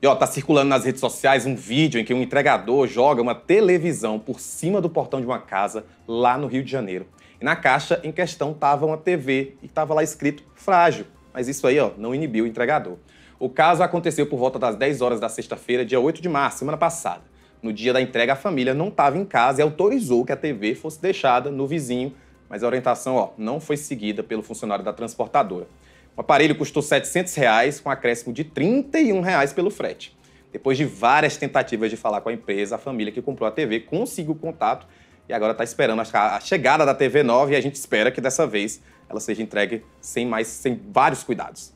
E ó, tá circulando nas redes sociais um vídeo em que um entregador joga uma televisão por cima do portão de uma casa lá no Rio de Janeiro. E na caixa em questão tava uma TV e tava lá escrito frágil. Mas isso aí, ó, não inibiu o entregador. O caso aconteceu por volta das 10 horas da sexta-feira, dia 8 de março, semana passada. No dia da entrega, a família não estava em casa e autorizou que a TV fosse deixada no vizinho, mas a orientação ó, não foi seguida pelo funcionário da transportadora. O aparelho custou R$ 700, reais, com acréscimo de R$ 31 reais pelo frete. Depois de várias tentativas de falar com a empresa, a família que comprou a TV conseguiu o contato e agora está esperando a chegada da TV nova e a gente espera que dessa vez ela seja entregue sem mais, sem vários cuidados.